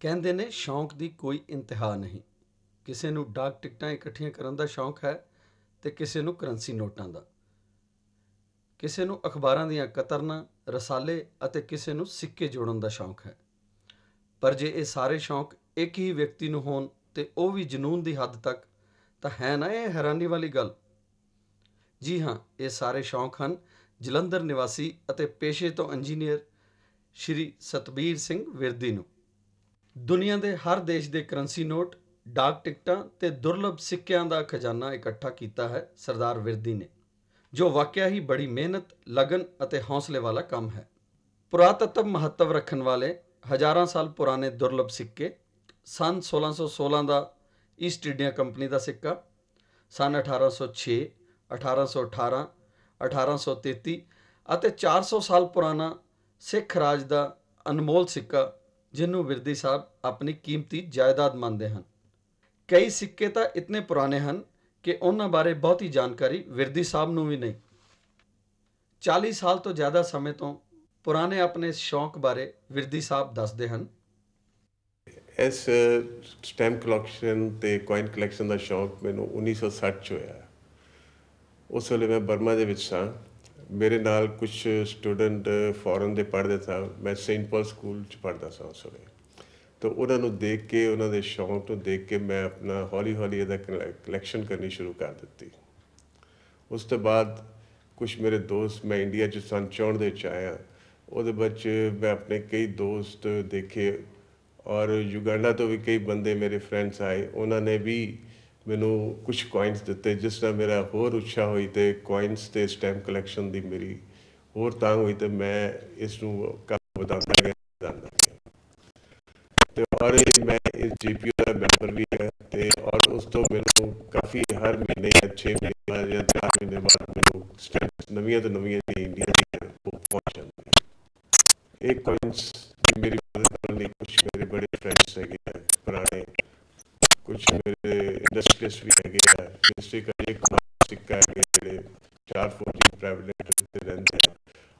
ਕਹਿੰਦੇ ਨੇ ਸ਼ੌਂਕ ਦੀ ਕੋਈ ਇੰਤਹਾ ਨਹੀਂ ਕਿਸੇ ਨੂੰ ਡਾਕ ਟਿਕਟਾਂ ਇਕੱਠੀਆਂ ਕਰਨ ਦਾ ਸ਼ੌਂਕ ਹੈ ਤੇ ਕਿਸੇ ਨੂੰ ਕਰੰਸੀ ਨੋਟਾਂ ਦਾ ਕਿਸੇ ਨੂੰ ਅਖਬਾਰਾਂ ਦੀਆਂ ਕਤਰਨਾ ਰਸਾਲੇ ਅਤੇ ਕਿਸੇ ਨੂੰ ਸਿੱਕੇ ਜੋੜਨ ਦਾ ਸ਼ੌਂਕ ਹੈ ਪਰ ਜੇ ਇਹ ਸਾਰੇ ਸ਼ੌਂਕ ਇੱਕ ਹੀ ਵਿਅਕਤੀ ਨੂੰ ਹੋਣ ਤੇ ਉਹ ਵੀ ਜਨੂਨ ਦੀ ਹੱਦ ਤੱਕ ਤਾਂ ਹੈ ਨਾ ਇਹ ਹੈਰਾਨੀ ਵਾਲੀ ਗੱਲ ਜੀ ਹਾਂ ਇਹ ਸਾਰੇ ਸ਼ੌਂਕ ਹਨ ਜਲੰਧਰ ਨਿਵਾਸੀ ਅਤੇ ਪੇਸ਼ੇ ਤੋਂ ਇੰਜੀਨੀਅਰ ਸ਼੍ਰੀ ਸਤਬੀਰ ਸਿੰਘ ਵਿਰਦੀ ਨੂੰ ਦੁਨੀਆ ਦੇ ਹਰ ਦੇਸ਼ ਦੇ ਕਰੰਸੀ ਨੋਟ ਡਾਕ ਟਿਕਟਾਂ ਤੇ ਦੁਰਲਭ ਸਿੱਕਿਆਂ ਦਾ ਖਜ਼ਾਨਾ ਇਕੱਠਾ ਕੀਤਾ ਹੈ ਸਰਦਾਰ ਵਿਰਦੀ ਨੇ ਜੋ ਵਾਕਿਆ ਹੀ ਬੜੀ ਮਿਹਨਤ ਲਗਨ ਅਤੇ ਹੌਸਲੇ ਵਾਲਾ ਕੰਮ ਹੈ ਪੁਰਾਤਤਵ ਮਹੱਤਵ ਰੱਖਣ ਵਾਲੇ ਹਜ਼ਾਰਾਂ ਸਾਲ ਪੁਰਾਣੇ ਦੁਰਲਭ ਸਿੱਕੇ ਸਨ 1616 ਦਾ ਈਸਟ ਇੰਡੀਆ ਕੰਪਨੀ ਦਾ ਸਿੱਕਾ ਸਨ 1806 1818 1833 ਅਤੇ 400 ਸਾਲ ਪੁਰਾਣਾ ਸਿੱਖ ਰਾਜ ਦਾ ਅਨਮੋਲ ਸਿੱਕਾ ਜਿਹਨੂੰ ਵਿਰਦੀ ਸਾਹਿਬ ਆਪਣੀ ਕੀਮਤੀ ਜਾਇਦਾਦ ਮੰਨਦੇ ਹਨ ਕਈ ਸਿੱਕੇ ਤਾਂ ਇਤਨੇ ਪੁਰਾਣੇ ਹਨ ਕਿ ਉਹਨਾਂ ਬਾਰੇ ਬਹੁਤੀ ਜਾਣਕਾਰੀ ਵਿਰਦੀ ਸਾਹਿਬ ਨੂੰ ਵੀ ਨਹੀਂ 40 ਸਾਲ ਤੋਂ ਜ਼ਿਆਦਾ ਸਮੇਂ ਤੋਂ ਪੁਰਾਣੇ ਆਪਣੇ ਸ਼ੌਂਕ ਬਾਰੇ ਵਿਰਦੀ ਸਾਹਿਬ ਦੱਸਦੇ ਹਨ ਇਸ ਸਟੈਂਪ ਕਲੈਕਸ਼ਨ ਤੇ ਕੋਇਨ ਕਲੈਕਸ਼ਨ ਦਾ ਸ਼ੌਂਕ ਮੈਨੂੰ 1960 ਚ ਹੋਇਆ ਉਸ ਵੇਲੇ ਮੈਂ ਬਰਮਾ ਦੇ ਵਿੱਚ ਸਾਂ ਮੇਰੇ ਨਾਲ ਕੁਝ ਸਟੂਡੈਂਟ ਫੋਰਨ ਦੇ ਪੜ੍ਹਦੇ ਸਨ ਮੈਂ ਸੇਂਟ ਪਾਲ ਸਕੂਲ ਚ ਪੜ੍ਹਦਾ ਸਾਂ ਉਸ ਵੇਲੇ ਤਾਂ ਉਹਨਾਂ ਨੂੰ ਦੇਖ ਕੇ ਉਹਨਾਂ ਦੇ ਸ਼ੌਂਕ ਨੂੰ ਦੇਖ ਕੇ ਮੈਂ ਆਪਣਾ ਹੌਲੀ ਹੌਲੀ ਇਹਦਾ ਕਲੈਕਸ਼ਨ ਕਰਨੀ ਸ਼ੁਰੂ ਕਰ ਦਿੱਤੀ ਉਸ ਤੋਂ ਬਾਅਦ ਕੁਝ ਮੇਰੇ ਦੋਸਤ ਮੈਂ ਇੰਡੀਆ ਚ ਸੰਚੌਣ ਦੇ ਚ ਆਇਆ ਉਹਦੇ ਵਿੱਚ ਮੈਂ ਆਪਣੇ ਕਈ ਦੋਸਤ ਦੇਖੇ ਔਰ ਯੂਗੰਡਾ ਤੋਂ ਵੀ ਕਈ ਬੰਦੇ ਮੇਰੇ ਫਰੈਂਡਸ ਆਏ ਉਹਨਾਂ ਨੇ ਵੀ ਮੈਨੂੰ ਕੁਝ ਕੋਇਨਸ ਦਿੱਤੇ ਜਿਸ ਨਾਲ ਮੇਰਾ ਹੋਰ ਉੱਛਾ ਹੋਈ ਤੇ ਕੋਇਨਸ ਤੇ ਸਟੈਂਪ ਕਲੈਕਸ਼ਨ ਦੀ ਮੇਰੀ ਹੋਰ ਤਾਂ ਹੋਈ ਤੇ ਮੈਂ ਇਸ ਨੂੰ ਕਾਫੀ ਵਧਾਉਂਦਾ ਗਿਆ ਤੇ ਔਰ ਮੈਂ ਇਸ ਜੀਪੀਓ ਦਾ ਮੈਂਬਰ ਵੀ ਹਾਂ ਤੇ ਔਰ ਉਸ ਤੋਂ ਮੈਨੂੰ ਕਾਫੀ ਹਰ ਮਹੀਨੇ ਅੱਛੇ 6 ਮਹੀਨੇ ਜਾਂ ਚਾਰ ਮਹੀਨੇ ਬਾਅਦ ਮੈਨੂੰ ਸਟੈਂਪਸ ਨਵੀਆਂ ਤੋਂ ਨਵੀਆਂ ਇੰਡੀਆ ਦੀ ਉਹ ਪਹੁੰਚ ਜਾਂਦੀਆਂ ਇਹ ਕੋਇਨਸ ਇੰਡਸਟਰੀ ਵੀ ਹੈਗੇ ਆ ਕੈਮਿਸਟਰੀ ਕਰੇ ਇਕਨੋਮਿਕਸ ਕਰੇ ਜਿਹੜੇ ਚਾਰ ਫੋਰ ਜੀ ਪ੍ਰੈਵਲੈਂਟ ਤੇ ਰਹਿੰਦੇ ਆ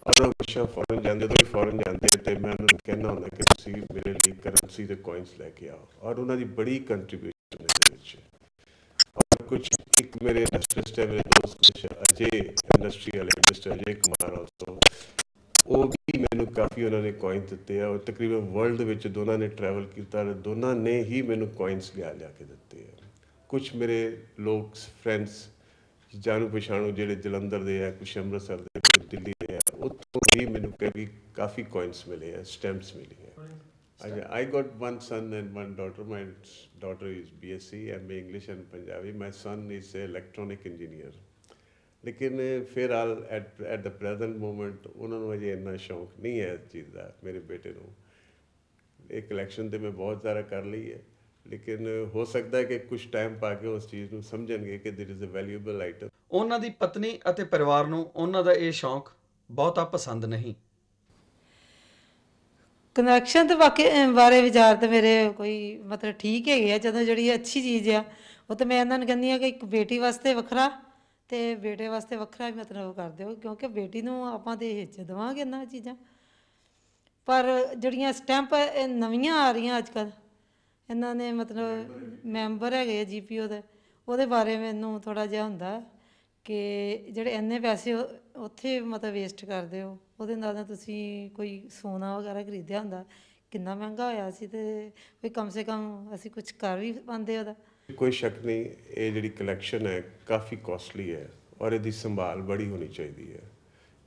ਔਰ ਉਹ ਹਮੇਸ਼ਾ ਫੋਰਨ ਜਾਂਦੇ ਤੋਂ ਫੋਰਨ ਜਾਂਦੇ ਤੇ ਮੈਂ ਉਹਨਾਂ ਨੂੰ ਕਹਿੰਦਾ ਹੁੰਦਾ ਕਿ ਤੁਸੀਂ ਮੇਰੇ ਲਈ ਕਰੰਸੀ ਤੇ ਕੋਇਨਸ ਲੈ ਕੇ ਆਓ ਔਰ ਉਹਨਾਂ ਦੀ ਬੜੀ ਕੰਟਰੀਬਿਊਸ਼ਨ ਦੇ ਵਿੱਚ ਔਰ ਕੁਝ ਇੱਕ ਮੇਰੇ ਇੰਡਸਟਰੀਸਟ ਹੈ ਮੇਰੇ ਦੋਸਤ ਅਜੇ ਇੰਡਸਟਰੀ ਵਾਲੇ ਇੰਡਸਟ ਅਜੇ ਕੁਮਾਰ ਆਲਸੋ ਉਹ ਵੀ ਮੈਨੂੰ ਕਾਫੀ ਉਹਨਾਂ ਨੇ ਕੋਇਨ ਦਿੱਤੇ ਆ ਤਕਰੀਬਨ ਵਰਲਡ ਵਿੱਚ ਦੋਨਾਂ ਨੇ ਟਰੈਵਲ ਕੀਤਾ ਦੋਨਾਂ ਨੇ ਹੀ ਮੈਨੂੰ ਕੋਇਨਸ ਲਿਆ ਲਿਆ ਕੇ ਦਿੱਤੇ ਆ ਕੁਝ ਮੇਰੇ ਲੋਕ ਫਰੈਂਡਸ ਜਾਣੂ ਪਛਾਣੂ ਜਿਹੜੇ ਜਲੰਧਰ ਦੇ ਆ ਕੁਝ ਅੰਮ੍ਰਿਤਸਰ ਦੇ ਕੁਝ ਦਿੱਲੀ ਦੇ ਆ ਉੱਥੋਂ ਵੀ ਮੈਨੂੰ ਕਈ ਕਾਫੀ ਕੋਇਨਸ ਮਿਲੇ ਆ ਸਟੈਂਪਸ ਮਿਲੇ ਆ got got son and and daughter my daughter is BSc BSc, B English and Punjabi my son is a electronic engineer ਲੇਕਿਨ ਫਿਰ all at at the present moment ਉਹਨਾਂ ਨੂੰ ਅਜੇ ਇੰਨਾ ਸ਼ੌਂਕ ਨਹੀਂ ਹੈ ਇਸ ਚੀਜ਼ ਦਾ ਮੇਰੇ ਬੇਟੇ ਨੂੰ ਇਹ ਕਲੈਕਸ਼ਨ ਤੇ ਮੈਂ ਬਹੁਤ ਜ਼ਿਆਦਾ ਕਰ ਲਈ ਹੈ ਲੇਕਿਨ ਹੋ ਸਕਦਾ ਹੈ ਕਿ ਕੁਝ ਟਾਈਮ ਪਾ ਕੇ ਉਸ ਚੀਜ਼ ਨੂੰ ਸਮਝਣਗੇ ਕਿ there is a valuable item ਉਹਨਾਂ ਦੀ ਪਤਨੀ ਅਤੇ ਪਰਿਵਾਰ ਨੂੰ ਉਹਨਾਂ ਦਾ ਇਹ ਸ਼ੌਂਕ ਬਹੁਤਾ ਪਸੰਦ ਨਹੀਂ ਕਨੈਕਸ਼ਨ ਤੇ ਵਾਕਿਆ ਬਾਰੇ ਵਿਚਾਰ ਤੇ ਮੇਰੇ ਕੋਈ ਮਤਲਬ ਠੀਕ ਹੈਗੇ ਆ ਜਦੋਂ ਜਿਹੜੀ ਅੱਛੀ ਚੀਜ਼ ਆ ਉਹ ਤੇ ਮੈਂ ਇਹਨਾਂ ਨੂੰ ਕਹਿੰਦੀ ਆ ਕਿ ਇੱਕ ਬੇਟੀ ਵਾਸਤੇ ਵੱਖਰਾ ਤੇ ਬੇਟੇ ਵਾਸਤੇ ਵੱਖਰਾ ਵੀ ਮਤਲਬ ਕਰ ਦਿਓ ਕਿਉਂਕਿ ਬੇਟੀ ਨੂੰ ਆਪਾਂ ਤੇ ਇਹ ਹਿੱਚ ਦਵਾਂਗੇ ਇਹਨਾਂ ਚੀਜ਼ਾਂ ਪਰ ਜਿਹੜੀਆਂ ਸਟੈਂਪ ਨਵੀਆਂ ਆ ਰਹੀਆਂ ਅੱਜ ਇਹਨਾਂ ਨੇ ਮਤਲਬ ਮੈਂਬਰ ਹੈਗੇ ਜੀਪੀਓ ਦੇ ਉਹਦੇ ਬਾਰੇ ਮੈਨੂੰ ਥੋੜਾ ਜਿਹਾ ਹੁੰਦਾ ਕਿ ਜਿਹੜੇ ਇੰਨੇ ਪੈਸੇ ਉੱਥੇ ਮਤਲਬ ਵੇਸਟ ਕਰਦੇ ਹੋ ਉਹਦੇ ਨਾਲ ਤਾਂ ਤੁਸੀਂ ਕੋਈ ਸੋਨਾ ਵਗੈਰਾ ਖਰੀਦਿਆ ਹੁੰਦਾ ਕਿੰਨਾ ਮਹਿੰਗਾ ਹੋਇਆ ਸੀ ਤੇ ਵੀ ਕਮ ਸੇ ਕਮ ਅਸੀਂ ਕੁਝ ਕਰ ਵੀ ਪਾਉਂਦੇ ਉਹਦਾ ਕੋਈ ਸ਼ੱਕ ਨਹੀਂ ਇਹ ਜਿਹੜੀ ਕਲੈਕਸ਼ਨ ਹੈ ਕਾਫੀ ਕਾਸਟਲੀ ਹੈ ਔਰ ਇਹਦੀ ਸੰਭਾਲ ਬੜੀ ਹੋਣੀ ਚਾਹੀਦੀ ਹੈ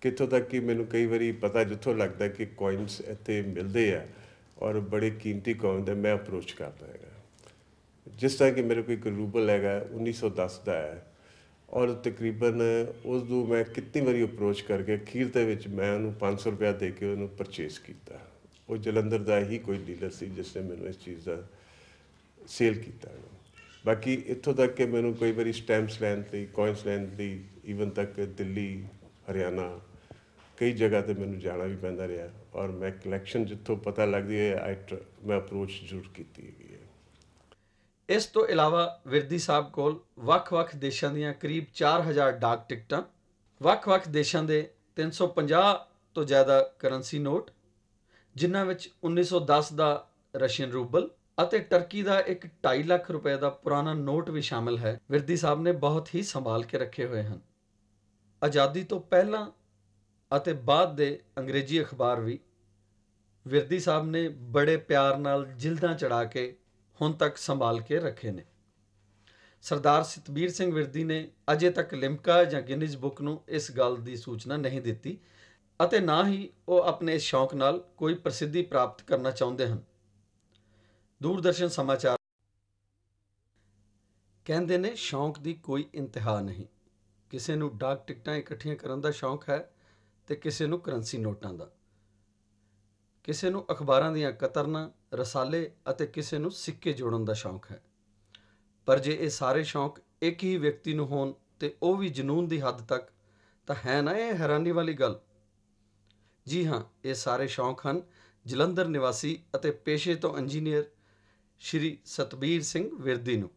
ਕਿੱਥੋਂ ਤੱਕ ਕਿ ਮੈਨੂੰ ਕਈ ਵਾਰੀ ਪਤਾ ਜਿੱਥੋਂ ਲੱਗਦਾ ਕਿ ਕੋਇਨਸ ਇੱਥੇ ਮਿਲਦੇ ਆ ਔਰ ਬੜੇ ਕੀਮਤੀ ਕੌਮ ਦੇ ਮੈਂ ਅਪਰੋਚ ਕਰਦਾ ਹੈਗਾ ਜਿਸ ਤਰ੍ਹਾਂ ਕਿ ਮੇਰੇ ਕੋਈ ਰੂਬਲ ਹੈਗਾ 1910 ਦਾ ਹੈ ਔਰ ਤਕਰੀਬਨ ਉਸ ਨੂੰ ਮੈਂ ਕਿੰਨੀ ਵਾਰੀ ਅਪਰੋਚ ਕਰਕੇ ਅਖੀਰ ਤੇ ਵਿੱਚ ਮੈਂ ਉਹਨੂੰ 500 ਰੁਪਏ ਦੇ ਕੇ ਉਹਨੂੰ ਪਰਚੇਸ ਕੀਤਾ ਉਹ ਜਲੰਧਰ ਦਾ ਹੀ ਕੋਈ ਡੀਲਰ ਸੀ ਜਿਸ ਨੇ ਮੈਨੂੰ ਇਸ ਚੀਜ਼ ਦਾ ਸੇਲ ਕੀਤਾ ਬਾਕੀ ਇੱਥੋਂ ਤੱਕ ਕਿ ਮੈਨੂੰ ਕਈ ਵਾਰੀ ਸਟੈਂਪਸ ਲੈਣ ਲਈ ਕੋਇਨਸ ਲੈਣ ਲਈ ਇਵਨ ਤੱਕ ਦਿੱਲੀ ਹਰਿਆਣਾ ਕਈ ਜਗ੍ਹਾ ਤੇ ਮੈਨੂੰ ਜਾਣਾ ਵੀ ਪੈਂਦਾ ਰਿਹਾ ਔਰ ਮੈਂ ਕਲੈਕਸ਼ਨ ਜਿੱਥੋਂ ਪਤਾ ਲੱਗਦੀ ਹੈ ਆਈ ਮੈਂ ਅਪਰੋਚ ਜ਼ਰੂਰ ਕੀਤੀ ਹੈ ਇਸ ਤੋਂ ਇਲਾਵਾ ਵਿਰਦੀ ਸਾਹਿਬ ਕੋਲ ਵੱਖ-ਵੱਖ ਦੇਸ਼ਾਂ ਦੀਆਂ ਕਰੀਬ 4000 ਡਾਕ ਟਿਕਟਾਂ ਵੱਖ-ਵੱਖ ਦੇਸ਼ਾਂ ਦੇ 350 ਤੋਂ ਜ਼ਿਆਦਾ ਕਰੰਸੀ ਨੋਟ ਜਿਨ੍ਹਾਂ ਵਿੱਚ 1910 ਦਾ ਰਸ਼ੀਅਨ ਰੂਬਲ ਅਤੇ ਟਰਕੀ ਦਾ ਇੱਕ 2.5 ਲੱਖ ਰੁਪਏ ਦਾ ਪੁਰਾਣਾ ਨੋਟ ਵੀ ਸ਼ਾਮਲ ਹੈ ਵਿਰਦੀ ਸਾਹਿਬ ਨੇ ਬਹੁਤ ਹੀ ਸੰਭਾਲ ਕੇ ਰੱਖੇ ਹੋਏ ਹਨ ਆਜ਼ਾਦੀ ਤੋਂ ਪਹਿਲਾਂ ਅਤੇ ਬਾਅਦ ਦੇ ਅੰਗਰੇਜ਼ੀ ਅਖਬਾਰ ਵੀ ਵਿਰਦੀ ਸਾਹਿਬ ਨੇ ਬੜੇ ਪਿਆਰ ਨਾਲ ਜਿਲਦਾਂ ਚੜਾ ਕੇ ਹੁਣ ਤੱਕ ਸੰਭਾਲ ਕੇ ਰੱਖੇ ਨੇ ਸਰਦਾਰ ਸਤਬੀਰ ਸਿੰਘ ਵਿਰਦੀ ਨੇ ਅਜੇ ਤੱਕ ਲਿਮਕਾ ਜਾਂ ਗਿਨੀਜ਼ ਬੁੱਕ ਨੂੰ ਇਸ ਗੱਲ ਦੀ ਸੂਚਨਾ ਨਹੀਂ ਦਿੱਤੀ ਅਤੇ ਨਾ ਹੀ ਉਹ ਆਪਣੇ ਸ਼ੌਂਕ ਨਾਲ ਕੋਈ ਪ੍ਰਸਿੱਧੀ ਪ੍ਰਾਪਤ ਕਰਨਾ ਚਾਹੁੰਦੇ ਹਨ ਦੂਰਦਰਸ਼ਨ ਸਮਾਚਾਰ ਕਹਿੰਦੇ ਨੇ ਸ਼ੌਂਕ ਦੀ ਕੋਈ ਇੰਤਹਾ ਨਹੀਂ ਕਿਸੇ ਨੂੰ ਡਾਕ ਟਿਕਟਾਂ ਇਕੱਠੀਆਂ ਕਰਨ ਦਾ ਸ਼ੌਂਕ ਹੈ ਤੇ ਕਿਸੇ ਨੂੰ ਕਰੰਸੀ ਨੋਟਾਂ ਦਾ ਕਿਸੇ ਨੂੰ ਅਖਬਾਰਾਂ ਦੀਆਂ ਕਤਰਨਾ ਰਸਾਲੇ ਅਤੇ ਕਿਸੇ ਨੂੰ ਸਿੱਕੇ ਜੋੜਨ ਦਾ ਸ਼ੌਂਕ ਹੈ ਪਰ ਜੇ ਇਹ ਸਾਰੇ ਸ਼ੌਂਕ ਇੱਕ ਹੀ ਵਿਅਕਤੀ ਨੂੰ ਹੋਣ ਤੇ ਉਹ ਵੀ ਜਨੂਨ ਦੀ ਹੱਦ ਤੱਕ ਤਾਂ ਹੈ ਨਾ ਇਹ ਹੈਰਾਨੀ ਵਾਲੀ ਗੱਲ ਜੀ ਹਾਂ ਇਹ ਸਾਰੇ ਸ਼ੌਂਕ ਹਨ ਜਲੰਧਰ ਨਿਵਾਸੀ ਅਤੇ ਪੇਸ਼ੇ ਤੋਂ ਇੰਜੀਨੀਅਰ ਸ਼੍ਰੀ ਸਤਬੀਰ ਸਿੰਘ ਵਿਰਦੀ ਨੂੰ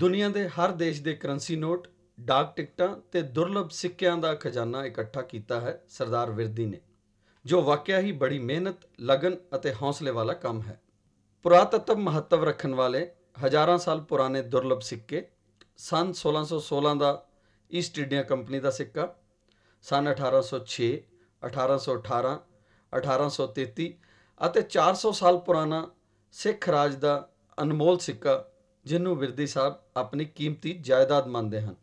ਦੁਨੀਆ ਦੇ ਹਰ ਦੇਸ਼ ਦੇ ਕਰੰਸੀ ਨੋਟ ਡਾਕ ਟਿਕਟਾਂ ਤੇ ਦੁਰਲਭ ਸਿੱਕਿਆਂ ਦਾ ਖਜ਼ਾਨਾ ਇਕੱਠਾ ਕੀਤਾ ਹੈ ਸਰਦਾਰ ਵਿਰਦੀ ਨੇ ਜੋ ਵਾਕਿਆ ਹੀ ਬੜੀ ਮਿਹਨਤ ਲਗਨ ਅਤੇ ਹੌਸਲੇ ਵਾਲਾ ਕੰਮ ਹੈ ਪੁਰਾਤਤਵ ਮਹੱਤਵ ਰੱਖਣ ਵਾਲੇ ਹਜ਼ਾਰਾਂ ਸਾਲ ਪੁਰਾਣੇ ਦੁਰਲਭ ਸਿੱਕੇ ਸਨ 1616 ਦਾ ਈਸਟ ਇੰਡੀਆ ਕੰਪਨੀ ਦਾ ਸਿੱਕਾ ਸਨ 1806 1818 1833 ਅਤੇ 400 ਸਾਲ ਪੁਰਾਣਾ ਸਿੱਖ ਰਾਜ ਦਾ ਅਨਮੋਲ ਸਿੱਕਾ ਜਿਹਨੂੰ ਵਿਰਦੀ ਸਾਹਿਬ ਆਪਣੀ ਕੀਮਤੀ ਜਾਇਦਾਦ ਮੰਨਦੇ ਹਨ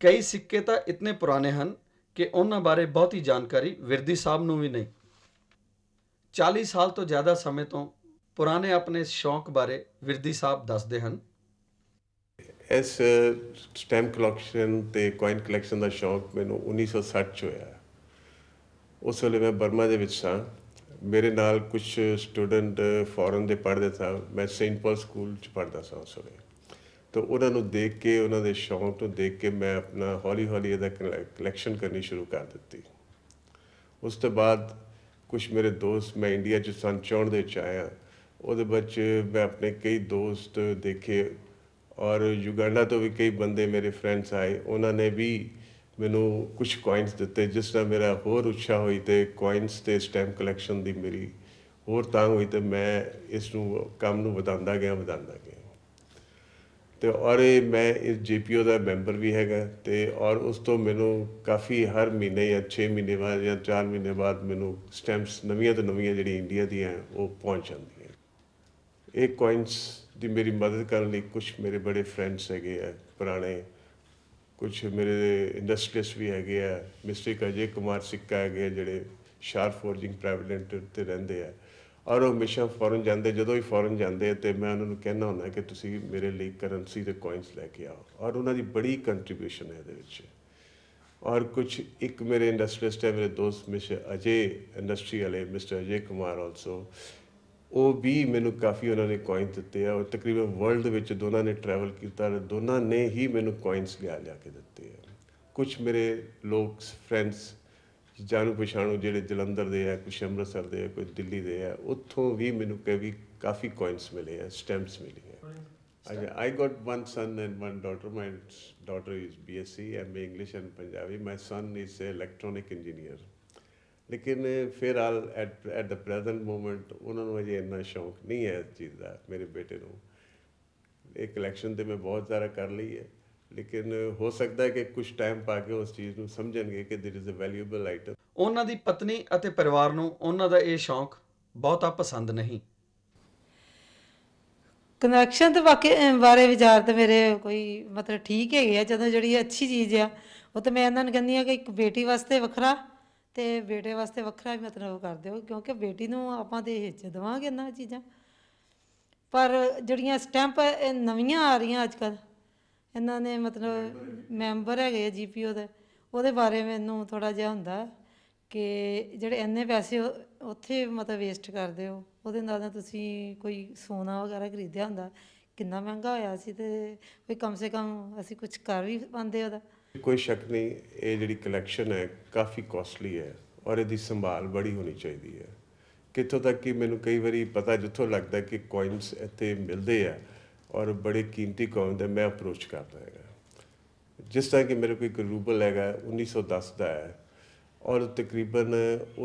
ਕਈ ਸਿੱਕੇ ਤਾਂ ਇਤਨੇ ਪੁਰਾਣੇ ਹਨ ਕਿ ਉਹਨਾਂ ਬਾਰੇ ਬਹੁਤੀ ਜਾਣਕਾਰੀ ਵਿਰਦੀ ਸਾਹਿਬ ਨੂੰ ਵੀ ਨਹੀਂ 40 ਸਾਲ ਤੋਂ ਜ਼ਿਆਦਾ ਸਮੇਂ ਤੋਂ ਪੁਰਾਣੇ ਆਪਣੇ ਸ਼ੌਂਕ ਬਾਰੇ ਵਿਰਦੀ ਸਾਹਿਬ ਦੱਸਦੇ ਹਨ ਇਸ ਸਟੈਂਪ ਕਲੈਕਸ਼ਨ ਤੇ ਕੋਇਨ ਕਲੈਕਸ਼ਨ ਦਾ ਸ਼ੌਂਕ ਮੈਨੂੰ 1960 ਚ ਹੋਇਆ ਉਸ ਵੇਲੇ ਮੈਂ ਬਰਮਾ ਦੇ ਵਿੱਚ ਸਾਂ ਮੇਰੇ ਨਾਲ ਕੁਝ ਸਟੂਡੈਂਟ ਫੋਰਨ ਦੇ ਪੜ੍ਹਦੇ ਸਾਂ ਮੈਂ ਸੇਂਟ ਪਾਲ ਸਕੂਲ ਚ ਪੜ੍ਹਦਾ ਸਾਂ ਉਸ ਵੇਲੇ ਤੋ ਉਹਨਾਂ ਨੂੰ ਦੇਖ ਕੇ ਉਹਨਾਂ ਦੇ ਸ਼ੌਂਕ ਨੂੰ ਦੇਖ ਕੇ ਮੈਂ ਆਪਣਾ ਹੌਲੀ ਹੌਲੀ ਇਹਦਾ ਕਲੈਕਸ਼ਨ ਕਰਨੀ ਸ਼ੁਰੂ ਕਰ ਦਿੱਤੀ ਉਸ ਤੋਂ ਬਾਅਦ ਕੁਝ ਮੇਰੇ ਦੋਸਤ ਮੈਂ ਇੰਡੀਆ 'ਚ ਸੰਚੌਣ ਦੇ ਚ ਆਇਆ ਉਹਦੇ ਵਿੱਚ ਮੈਂ ਆਪਣੇ ਕਈ ਦੋਸਤ ਦੇਖੇ ਔਰ ਯੂਗਾਂਡਾ ਤੋਂ ਵੀ ਕਈ ਬੰਦੇ ਮੇਰੇ ਫਰੈਂਡਸ ਆਏ ਉਹਨਾਂ ਨੇ ਵੀ ਮੈਨੂੰ ਕੁਝ ਕੋਇਨਸ ਦਿੱਤੇ ਜਿਸ ਨਾਲ ਮੇਰਾ ਹੋਰ ਉੱਚਾ ਹੋਈ ਤੇ ਕੋਇਨਸ ਤੇ ਸਟੈਂਪ ਕਲੈਕਸ਼ਨ ਦੀ ਮੇਰੀ ਹੋਰ ਤਾਂ ਹੋਈ ਤੇ ਮੈਂ ਇਸ ਨੂੰ ਕੰਮ ਨੂੰ ਵਧਾਉਂਦਾ ਗਿਆ ਵਧਾਉਂਦਾ ਗਿਆ ਤੇ ਔਰ ਇਹ ਮੈਂ ਇਸ ਜੀਪੀਓ ਦਾ ਮੈਂਬਰ ਵੀ ਹੈਗਾ ਤੇ ਔਰ ਉਸ ਤੋਂ ਮੈਨੂੰ ਕਾਫੀ ਹਰ ਮਹੀਨੇ ਜਾਂ 6 ਮਹੀਨੇ ਬਾਅਦ ਜਾਂ 4 ਮਹੀਨੇ ਬਾਅਦ ਮੈਨੂੰ ਸਟੈਂਪਸ ਨਵੀਆਂ ਤੋਂ ਨਵੀਆਂ ਜਿਹੜੀ ਇੰਡੀਆ ਦੀਆਂ ਉਹ ਪਹੁੰਚ ਜਾਂਦੀਆਂ ਇਹ ਕੋਇਨਸ ਦੀ ਮੇਰੀ ਮਦਦ ਕਰਨ ਲਈ ਕੁਝ ਮੇਰੇ ਬੜੇ ਫਰੈਂਡਸ ਹੈਗੇ ਆ ਪੁਰਾਣੇ ਕੁਝ ਮੇਰੇ ਇੰਡਸਟਰੀਸ ਵੀ ਹੈਗੇ ਆ ਮਿਸਟਰ ਕਜੇ ਕੁਮਾਰ ਸਿੱਕਾ ਹੈਗੇ ਜਿਹੜੇ ਸ਼ਾਰਫ ਫੋਰਜਿੰਗ ਪ੍ਰਾਈਵੇਟ ਤੇ ਰਹਿੰਦੇ ਆ ਔਰ ਉਹ ਹਮੇਸ਼ਾ ਫੋਰਨ ਜਾਂਦੇ ਜਦੋਂ ਹੀ ਫੋਰਨ ਜਾਂਦੇ ਤੇ ਮੈਂ ਉਹਨਾਂ ਨੂੰ ਕਹਿਣਾ ਹੁੰਦਾ ਕਿ ਤੁਸੀਂ ਮੇਰੇ ਲਈ ਕਰੰਸੀ ਦੇ ਕੋਇਨਸ ਲੈ ਕੇ ਆਓ ਔਰ ਉਹਨਾਂ ਦੀ ਬੜੀ ਕੰਟਰੀਬਿਊਸ਼ਨ ਹੈ ਇਹਦੇ ਵਿੱਚ ਔਰ ਕੁਝ ਇੱਕ ਮੇਰੇ ਇੰਡਸਟਰੀਸਟ ਹੈ ਮੇਰੇ ਦੋਸਤ ਮਿਸਟਰ ਅਜੇ ਇੰਡਸਟਰੀ ਵਾਲੇ ਮਿਸਟਰ ਅਜੇ ਕੁਮਾਰ ਆਲਸੋ ਉਹ ਵੀ ਮੈਨੂੰ ਕਾਫੀ ਉਹਨਾਂ ਨੇ ਕੋਇਨ ਦਿੱਤੇ ਆ ਔਰ ਤਕਰੀਬਨ ਵਰਲਡ ਵਿੱਚ ਦੋਨਾਂ ਨੇ ਟਰੈਵਲ ਕੀਤਾ ਦੋਨਾਂ ਨੇ ਹੀ ਮੈਨੂੰ ਕੋਇਨਸ ਲਿਆ ਲਿਆ ਕੇ ਦਿੱਤੇ ਆ ਕੁਝ ਮੇਰੇ ਲੋਕਸ ਫਰੈਂਡਸ ਜਾਣੂ ਪਛਾਣੂ ਜਿਹੜੇ ਜਲੰਧਰ ਦੇ ਆ ਕੁਝ ਅੰਮ੍ਰਿਤਸਰ ਦੇ ਆ ਕੋਈ ਦਿੱਲੀ ਦੇ ਆ ਉੱਥੋਂ ਵੀ ਮੈਨੂੰ ਕਈ ਕਾਫੀ ਕੋਇਨਸ ਮਿਲੇ ਆ ਸਟੈਂਪਸ ਮਿਲੇ ਆ I got one son and one daughter my daughter is BSc MA English and Punjabi my son is electronic engineer ਲੇਕਿਨ ਫਿਰ all at at the present moment ਉਹਨਾਂ ਨੂੰ ਅਜੇ ਇੰਨਾ ਸ਼ੌਂਕ ਨਹੀਂ ਹੈ ਇਸ ਚੀਜ਼ ਦਾ ਮੇਰੇ ਬੇਟੇ ਨੂੰ ਇਹ ਕਲੈਕਸ਼ਨ ਤੇ ਮੈਂ ਬਹੁਤ ਜ਼ਿਆਦਾ ਕਰ ਲਈ ਹੈ ਲੇਕਿਨ ਹੋ ਸਕਦਾ ਹੈ ਕਿ ਕੁਝ ਟਾਈਮ ਪਾ ਕੇ ਉਸ ਚੀਜ਼ ਨੂੰ ਸਮਝਣਗੇ ਕਿ there is a valuable item ਉਹਨਾਂ ਦੀ ਪਤਨੀ ਅਤੇ ਪਰਿਵਾਰ ਨੂੰ ਉਹਨਾਂ ਦਾ ਇਹ ਸ਼ੌਂਕ ਬਹੁਤਾ ਪਸੰਦ ਨਹੀਂ ਕਨੈਕਸ਼ਨ ਦੇ ਵਾਕੇ ਬਾਰੇ ਵਿਚਾਰ ਤੇ ਮੇਰੇ ਕੋਈ ਮਤਲਬ ਠੀਕ ਹੈਗੇ ਆ ਜਦੋਂ ਜਿਹੜੀ ਅੱਛੀ ਚੀਜ਼ ਆ ਉਹ ਤੇ ਮੈਂ ਇਹਨਾਂ ਨੂੰ ਕਹਿੰਦੀ ਆ ਕਿ ਇੱਕ ਬੇਟੀ ਵਾਸਤੇ ਵੱਖਰਾ ਤੇ ਬੇਟੇ ਵਾਸਤੇ ਵੱਖਰਾ ਵੀ ਮਤਲਬ ਕਰ ਦਿਓ ਕਿਉਂਕਿ ਬੇਟੀ ਨੂੰ ਆਪਾਂ ਤੇ ਹਿੱਜ ਦਵਾਂਗੇ ਇਹਨਾਂ ਚੀਜ਼ਾਂ ਪਰ ਜਿਹੜੀਆਂ ਸਟੈਂਪ ਨਵੀਆਂ ਆ ਰਹੀਆਂ ਅੱਜ ਕੱਲ ਇਹਨਾਂ ਨੇ ਮਤਲਬ ਮੈਂਬਰ ਹੈਗੇ ਆ ਜੀਪੀਓ ਦੇ ਉਹਦੇ ਬਾਰੇ ਮੈਨੂੰ ਥੋੜਾ ਜਿਹਾ ਹੁੰਦਾ ਕਿ ਜਿਹੜੇ ਇੰਨੇ ਪੈਸੇ ਉੱਥੇ ਮਤਲਬ ਵੇਸਟ ਕਰਦੇ ਹੋ ਉਹਦੇ ਨਾਲ ਤਾਂ ਤੁਸੀਂ ਕੋਈ ਸੋਨਾ ਵਗੈਰਾ ਖਰੀਦਿਆ ਹੁੰਦਾ ਕਿੰਨਾ ਮਹਿੰਗਾ ਹੋਇਆ ਸੀ ਤੇ ਕੋਈ ਕਮ ਸੇ ਕਮ ਅਸੀਂ ਕੁਝ ਕਰ ਵੀ ਪਾਉਂਦੇ ਉਹਦਾ ਕੋਈ ਸ਼ੱਕ ਨਹੀਂ ਇਹ ਜਿਹੜੀ ਕਲੈਕਸ਼ਨ ਹੈ ਕਾਫੀ ਕਾਸਟਲੀ ਹੈ ਔਰ ਇਹਦੀ ਸੰਭਾਲ ਬੜੀ ਹੋਣੀ ਚਾਹੀਦੀ ਹੈ ਕਿੱਥੋਂ ਤੱਕ ਕਿ ਮੈਨੂੰ ਕਈ ਵਾਰੀ ਪਤਾ ਜਿੱਥੋਂ ਲੱਗਦਾ ਕਿ ਕੋਇਨਸ ਇੱਥੇ ਮਿਲਦੇ ਆ ਔਰ ਬੜੇ ਕੀਮਤੀ ਕੋਇਨ ਦੇ ਮੈਂ ਅਪਰੋਚ ਕਰਦਾ ਹੈਗਾ ਜਿਸ ਤਰ੍ਹਾਂ ਕਿ ਮੇਰੇ ਕੋਈ ਗਰੂਬਲ ਰੂਬਲ ਹੈਗਾ 1910 ਦਾ ਹੈ ਔਰ ਤਕਰੀਬਨ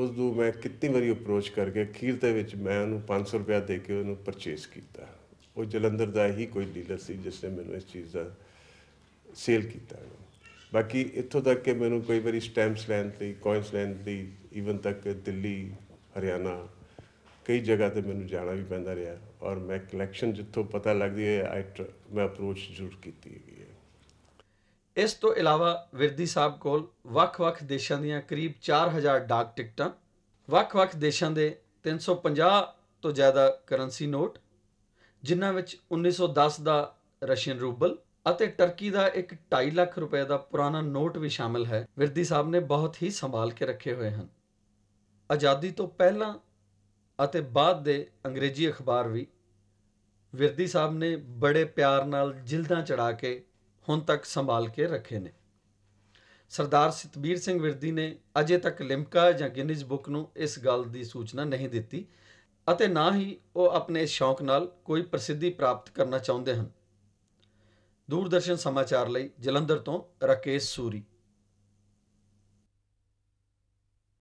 ਉਸ ਨੂੰ ਮੈਂ ਕਿੰਨੀ ਵਾਰੀ ਅਪਰੋਚ ਕਰਕੇ ਅਖੀਰ ਤੇ ਵਿੱਚ ਮੈਂ ਉਹਨੂੰ 500 ਰੁਪਏ ਦੇ ਕੇ ਉਹਨੂੰ ਪਰਚੇਸ ਕੀਤਾ ਉਹ ਜਲੰਧਰ ਦਾ ਹੀ ਕੋਈ ਡੀਲਰ ਸੀ ਜਿਸ ਨੇ ਮੈਨੂੰ ਇਸ ਚੀਜ਼ ਦਾ ਸੇਲ ਕੀਤਾ ਬਾਕੀ ਇੱਥੋਂ ਤੱਕ ਕਿ ਮੈਨੂੰ ਕਈ ਵਾਰੀ ਸਟੈਂਪਸ ਲੈਣ ਲਈ ਕੋਇਨਸ ਲੈਣ ਲਈ ਈਵਨ ਤੱਕ ਦਿੱਲੀ ਹਰਿਆਣਾ ਕਈ ਜਗ੍ਹਾ ਤੇ ਮੈਨੂੰ ਜਾਣਾ ਵੀ ਪੈਂਦਾ ਰਿਹਾ ਔਰ ਮੈਂ ਕਲੈਕਸ਼ਨ ਜਿੱਥੋਂ ਪਤਾ ਲੱਗਦੀ ਹੈ ਮੈਂ ਅਪਰੋਚ ਜ਼ਰੂਰ ਕੀਤੀ ਹੈ ਇਸ ਤੋਂ ਇਲਾਵਾ ਵਿਰਦੀ ਸਾਹਿਬ ਕੋਲ ਵੱਖ-ਵੱਖ ਦੇਸ਼ਾਂ ਦੀਆਂ ਕਰੀਬ 4000 ਡਾਕ ਟਿਕਟਾਂ ਵੱਖ-ਵੱਖ ਦੇਸ਼ਾਂ ਦੇ 350 ਤੋਂ ਜ਼ਿਆਦਾ ਕਰੰਸੀ ਨੋਟ ਜਿਨ੍ਹਾਂ ਵਿੱਚ 1910 ਦਾ ਰਸ਼ੀਅਨ ਰੂਬਲ ਅਤੇ ਟਰਕੀ ਦਾ ਇੱਕ 2.5 ਲੱਖ ਰੁਪਏ ਦਾ ਪੁਰਾਣਾ ਨੋਟ ਵੀ ਸ਼ਾਮਲ ਹੈ ਵਿਰਦੀ ਸਾਹਿਬ ਨੇ ਬਹੁਤ ਹੀ ਸੰਭਾਲ ਕੇ ਰੱਖੇ ਹੋਏ ਹਨ ਆਜ਼ਾਦੀ ਤੋਂ ਪਹਿਲਾਂ ਅਤੇ ਬਾਅਦ ਦੇ ਅੰਗਰੇਜ਼ੀ ਅਖਬਾਰ ਵੀ ਵਿਰਦੀ ਸਾਹਿਬ ਨੇ ਬੜੇ ਪਿਆਰ ਨਾਲ ਜਿਲਦਾਂ ਚੜਾ ਕੇ ਹੁਣ ਤੱਕ ਸੰਭਾਲ ਕੇ ਰੱਖੇ ਨੇ ਸਰਦਾਰ ਸਤਬੀਰ ਸਿੰਘ ਵਿਰਦੀ ਨੇ ਅਜੇ ਤੱਕ ਲਿਮਕਾ ਜਾਂ ਗਿਨੀਜ਼ ਬੁੱਕ ਨੂੰ ਇਸ ਗੱਲ ਦੀ ਸੂਚਨਾ ਨਹੀਂ ਦਿੱਤੀ ਅਤੇ ਨਾ ਹੀ ਉਹ ਆਪਣੇ ਇਸ ਸ਼ੌਂਕ ਨਾਲ ਕੋਈ ਪ੍ਰਸਿੱਧੀ ਪ੍ਰਾਪਤ ਕਰਨਾ ਚਾਹੁੰਦੇ ਹਨ ਦੂਰਦਰਸ਼ਨ ਸਮਾਚਾਰ ਲਈ ਜਲੰਧਰ ਤੋਂ ਰਕੇਸ਼ ਸੂਰੀ